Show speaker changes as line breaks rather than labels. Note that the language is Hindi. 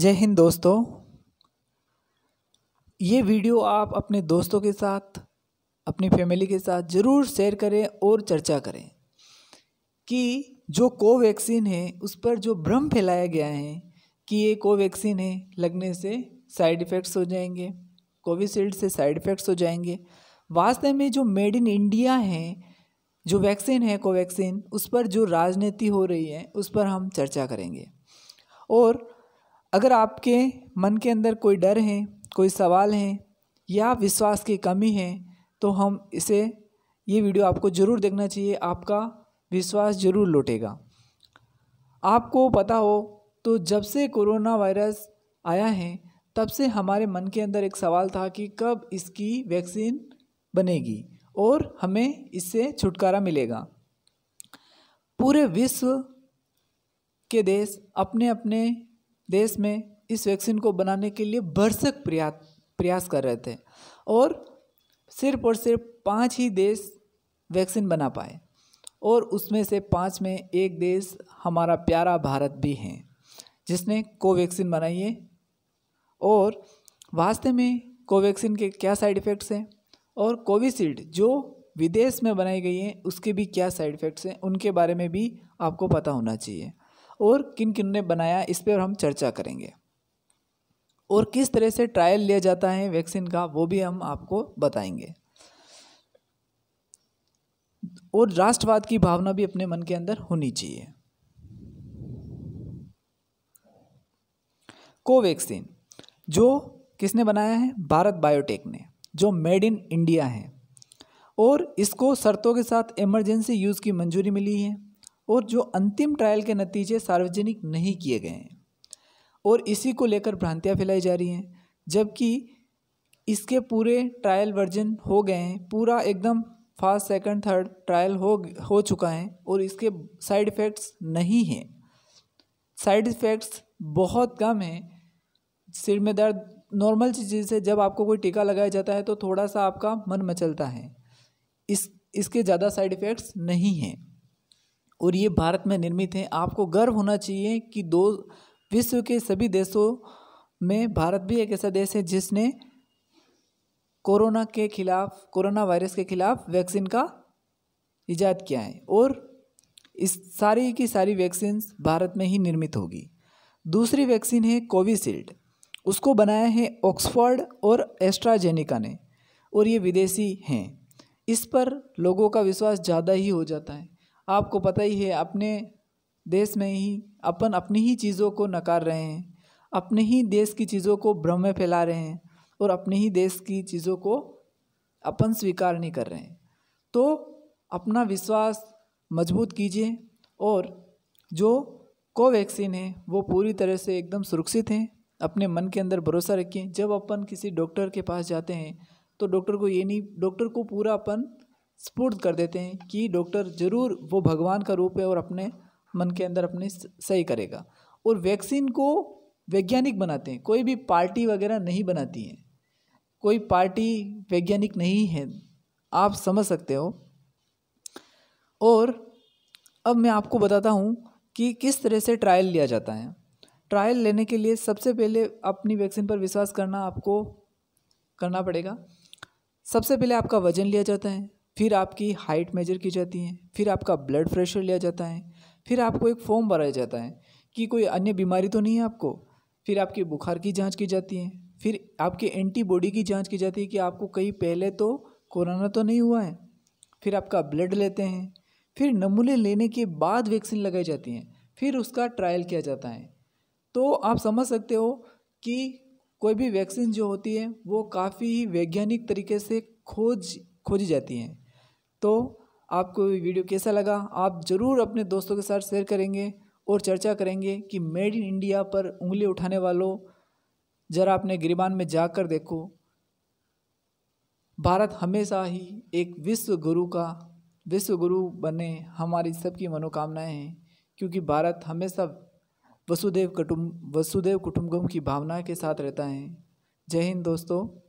जय हिंद दोस्तों ये वीडियो आप अपने दोस्तों के साथ अपनी फैमिली के साथ ज़रूर शेयर करें और चर्चा करें कि जो कोवैक्सीन है उस पर जो भ्रम फैलाया गया है कि ये कोवैक्सीन है लगने से साइड इफ़ेक्ट्स हो जाएंगे कोविशील्ड से साइड इफ़ेक्ट्स हो जाएंगे वास्तव में जो मेड इन इंडिया है जो वैक्सीन है कोवैक्सीन उस पर जो राजनीति हो रही है उस पर हम चर्चा करेंगे और अगर आपके मन के अंदर कोई डर है कोई सवाल है या विश्वास की कमी है तो हम इसे ये वीडियो आपको ज़रूर देखना चाहिए आपका विश्वास ज़रूर लौटेगा आपको पता हो तो जब से कोरोना वायरस आया है तब से हमारे मन के अंदर एक सवाल था कि कब इसकी वैक्सीन बनेगी और हमें इससे छुटकारा मिलेगा पूरे विश्व के देश अपने अपने देश में इस वैक्सीन को बनाने के लिए भरसक प्रयास प्रयास कर रहे थे और सिर्फ और सिर्फ पाँच ही देश वैक्सीन बना पाए और उसमें से पाँच में एक देश हमारा प्यारा भारत भी है जिसने कोवैक्सीन बनाई है और वास्तव में कोवैक्सीन के क्या साइड इफ़ेक्ट्स हैं और कोविशील्ड जो विदेश में बनाई गई है उसके भी क्या साइड इफ़ेक्ट्स हैं उनके बारे में भी आपको पता होना चाहिए और किन किन ने बनाया इस पर हम चर्चा करेंगे और किस तरह से ट्रायल लिया जाता है वैक्सीन का वो भी हम आपको बताएंगे और राष्ट्रवाद की भावना भी अपने मन के अंदर होनी चाहिए कोवैक्सीन जो किसने बनाया है भारत बायोटेक ने जो मेड इन इंडिया है और इसको शर्तों के साथ इमरजेंसी यूज़ की मंजूरी मिली है और जो अंतिम ट्रायल के नतीजे सार्वजनिक नहीं किए गए हैं और इसी को लेकर भ्रांतियाँ फैलाई जा रही हैं जबकि इसके पूरे ट्रायल वर्जन हो गए हैं पूरा एकदम फास्ट सेकंड थर्ड ट्रायल हो हो चुका है और इसके साइड इफ़ेक्ट्स नहीं हैं साइड इफ़ेक्ट्स बहुत कम हैं सिर में दर्द नॉर्मल चीज़ से जब आपको कोई टीका लगाया जाता है तो थोड़ा सा आपका मन मचलता है इस इसके ज़्यादा साइड इफ़ेक्ट्स नहीं हैं और ये भारत में निर्मित हैं आपको गर्व होना चाहिए कि दो विश्व के सभी देशों में भारत भी एक ऐसा देश है जिसने कोरोना के खिलाफ कोरोना वायरस के खिलाफ वैक्सीन का ईजाद किया है और इस सारी की सारी वैक्सीन भारत में ही निर्मित होगी दूसरी वैक्सीन है कोविशील्ड उसको बनाया है ऑक्सफोर्ड और एस्ट्राजेनिका ने और ये विदेशी हैं इस पर लोगों का विश्वास ज़्यादा ही हो जाता है आपको पता ही है अपने देश में ही अपन अपनी ही चीज़ों को नकार रहे हैं अपने ही देश की चीज़ों को भ्रम में फैला रहे हैं और अपने ही देश की चीज़ों को अपन स्वीकार नहीं कर रहे हैं तो अपना विश्वास मजबूत कीजिए और जो कोवैक्सीन है वो पूरी तरह से एकदम सुरक्षित हैं अपने मन के अंदर भरोसा रखें जब अपन किसी डॉक्टर के पास जाते हैं तो डॉक्टर को ये नहीं डॉक्टर को पूरा अपन स्पूर्द कर देते हैं कि डॉक्टर ज़रूर वो भगवान का रूप है और अपने मन के अंदर अपने सही करेगा और वैक्सीन को वैज्ञानिक बनाते हैं कोई भी पार्टी वगैरह नहीं बनाती है कोई पार्टी वैज्ञानिक नहीं है आप समझ सकते हो और अब मैं आपको बताता हूँ कि किस तरह से ट्रायल लिया जाता है ट्रायल लेने के लिए सबसे पहले अपनी वैक्सीन पर विश्वास करना आपको करना पड़ेगा सबसे पहले आपका वज़न लिया जाता है फिर आपकी हाइट मेजर की जाती है फिर आपका ब्लड प्रेशर लिया जाता है फिर आपको एक फॉर्म भराया जाता है कि कोई अन्य बीमारी तो नहीं है आपको फिर आपकी बुखार की जांच की जाती है फिर आपकी एंटीबॉडी की जांच की जाती है कि आपको कहीं पहले तो कोरोना तो नहीं हुआ है फिर आपका ब्लड लेते हैं फिर नमूने लेने के बाद वैक्सीन लगाई जाती हैं फिर उसका ट्रायल किया जाता है तो आप समझ सकते हो कि कोई भी वैक्सीन जो होती है वो काफ़ी ही वैज्ञानिक तरीके से खोज खोजी जाती हैं तो आपको ये वीडियो कैसा लगा आप ज़रूर अपने दोस्तों के साथ शेयर करेंगे और चर्चा करेंगे कि मेड इन इंडिया पर उंगली उठाने वालों ज़रा अपने गिरबान में जाकर देखो भारत हमेशा ही एक विश्व गुरु का विश्व गुरु बने हमारी सबकी मनोकामनाएं हैं क्योंकि भारत हमेशा वसुदेव कुटुम्ब वसुदेव कुटुम्बकम की भावना के साथ रहता है जय हिंद दोस्तों